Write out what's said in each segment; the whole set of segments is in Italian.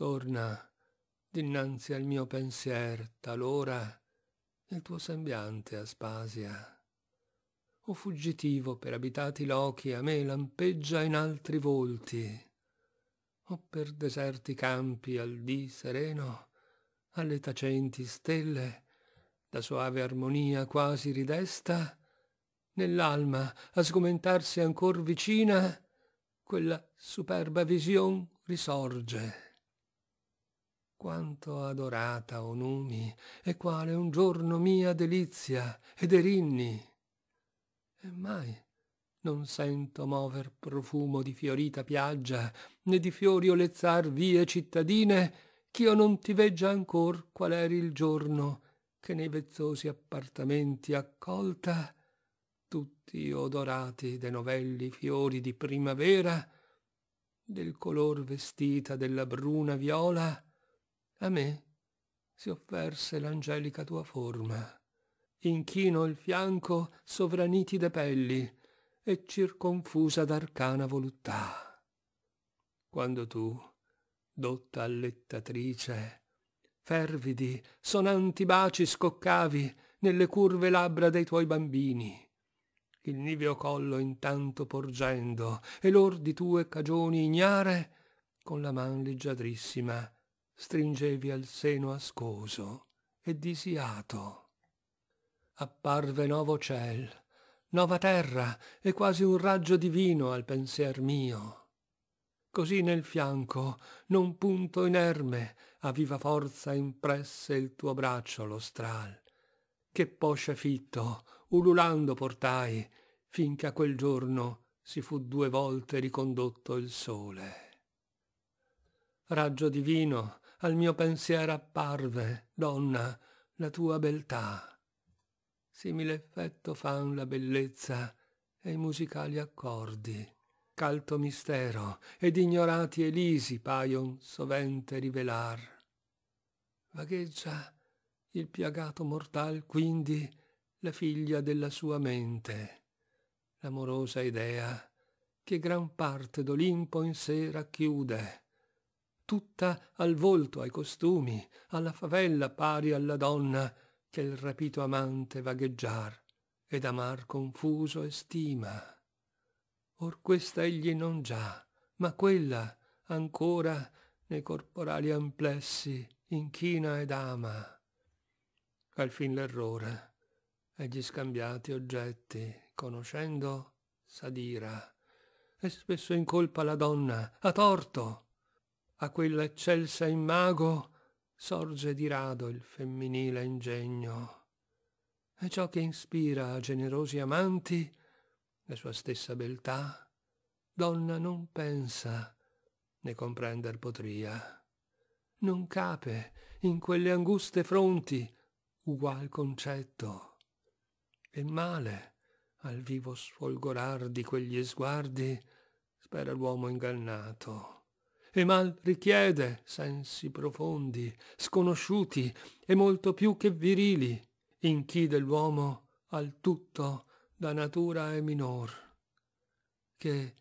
torna dinanzi al mio pensier talora il tuo sembiante aspasia o fuggitivo per abitati lochi a me lampeggia in altri volti o per deserti campi al dì sereno alle tacenti stelle da soave armonia quasi ridesta nell'alma a sgomentarsi ancor vicina quella superba vision risorge quanto adorata o numi, e quale un giorno mia delizia ed erinni. E mai non sento mover profumo di fiorita piaggia, né di fiori olezzar vie cittadine, ch'io non ti veggia ancor qual eri il giorno che nei vezzosi appartamenti accolta, tutti odorati de novelli fiori di primavera, del color vestita della bruna viola, a me si offerse l'angelica tua forma. Inchino il fianco sovraniti de pelli e circonfusa d'arcana voluttà. Quando tu, dotta allettatrice, fervidi, sonanti baci scoccavi nelle curve labbra dei tuoi bambini, il niveo collo intanto porgendo e lordi tue cagioni ignare, con la man leggiadrissima stringevi al seno ascoso e disiato. Apparve novo ciel, nuova terra e quasi un raggio divino al pensier mio. Così nel fianco, non punto inerme, a viva forza impresse il tuo braccio lo stral, che poscia fitto, ululando portai, finché a quel giorno si fu due volte ricondotto il sole. Raggio divino, al mio pensiero apparve, donna, la tua beltà. Simile effetto fan la bellezza e i musicali accordi. Calto mistero ed ignorati elisi paion sovente rivelar. Vagheggia il piagato mortal quindi la figlia della sua mente, l'amorosa idea che gran parte d'Olimpo in sé racchiude tutta al volto, ai costumi, alla favella pari alla donna che il rapito amante vagheggiar ed amar confuso estima. Or questa egli non già, ma quella ancora nei corporali amplessi inchina ed ama. Al fin l'errore, e gli scambiati oggetti, conoscendo, s'adira, e spesso incolpa la donna, a torto, a quell'eccelsa immago sorge di rado il femminile ingegno. E ciò che inspira a generosi amanti la sua stessa beltà, donna non pensa né comprender potria. Non cape in quelle anguste fronti ugual concetto. E male al vivo sfolgorar di quegli sguardi spera l'uomo ingannato e mal richiede sensi profondi, sconosciuti e molto più che virili, in chi dell'uomo al tutto da natura è minor, che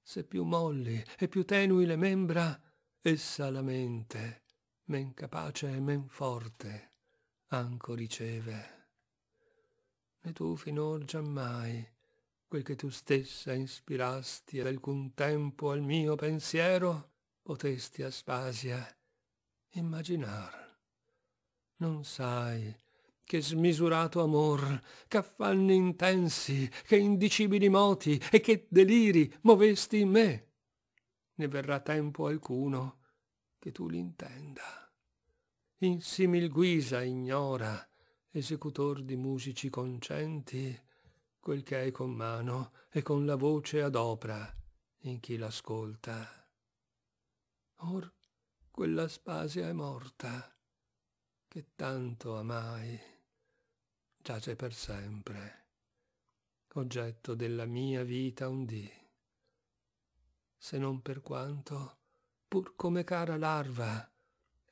se più molli e più tenui le membra, essa la mente, men capace e men forte, anco riceve. E tu finor giammai quel che tu stessa ispirasti ad alcun tempo al mio pensiero, potesti, Aspasia, immaginar. Non sai che smisurato amor, che affanni intensi, che indicibili moti e che deliri movesti in me. Ne verrà tempo alcuno che tu l'intenda. In simil guisa ignora, esecutor di musici concenti, quel che hai con mano e con la voce adopra in chi l'ascolta. Or quella Spasia è morta, che tanto amai, giace per sempre, oggetto della mia vita un dì. Se non per quanto, pur come cara larva,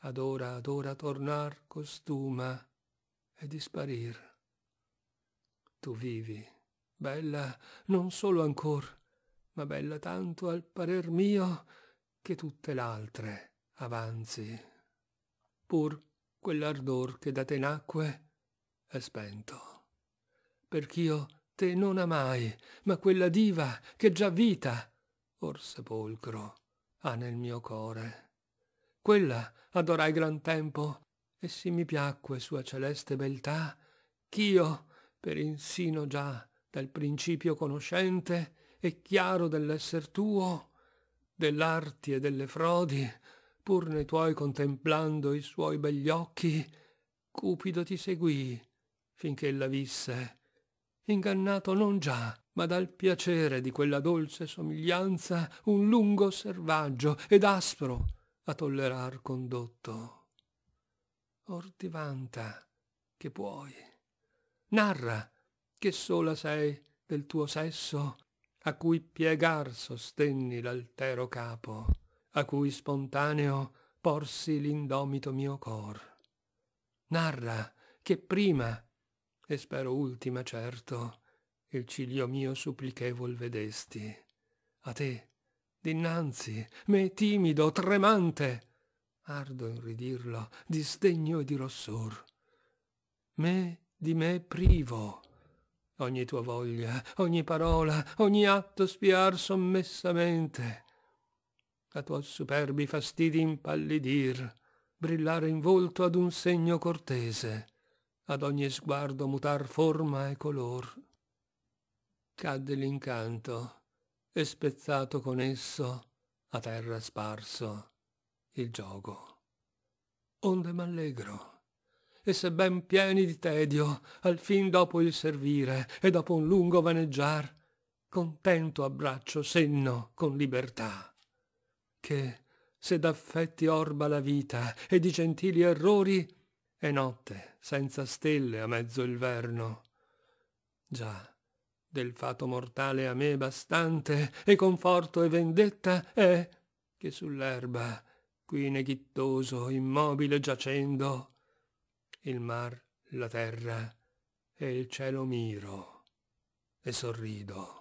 ad ora ad ora tornar costuma e disparir. Tu vivi, bella, non solo ancor, ma bella tanto al parer mio, che tutte l'altre avanzi. Pur quell'ardor che da te nacque è spento. Perch'io te non amai, ma quella diva che già vita, or sepolcro, ha nel mio core. Quella adorai gran tempo, e si mi piacque sua celeste beltà, ch'io, per insino già dal principio conoscente e chiaro dell'esser tuo, dell'arti e delle frodi, pur nei tuoi contemplando i suoi begli occhi, Cupido ti seguì, finché ella visse, ingannato non già, ma dal piacere di quella dolce somiglianza un lungo servaggio ed aspro a tollerar condotto. Or ti vanta che puoi, narra che sola sei del tuo sesso a cui piegar sostenni l'altero capo, a cui spontaneo porsi l'indomito mio cor. Narra che prima, e spero ultima certo, il ciglio mio supplichevol vedesti. A te, dinanzi, me timido, tremante, ardo in ridirlo, di sdegno e di rossor. Me di me privo, ogni tua voglia, ogni parola, ogni atto spiar sommessamente. A tuoi superbi fastidi impallidir, brillare in volto ad un segno cortese, ad ogni sguardo mutar forma e color. Cadde l'incanto, e spezzato con esso, a terra sparso, il gioco. Onde m'allegro e sebben pieni di tedio, al fin dopo il servire e dopo un lungo vaneggiar, contento abbraccio senno con libertà. Che, se d'affetti orba la vita e di gentili errori, è notte senza stelle a mezzo il verno. Già, del fato mortale a me bastante e conforto e vendetta è che sull'erba, qui neghittoso, immobile giacendo, il mar, la terra e il cielo miro e sorrido.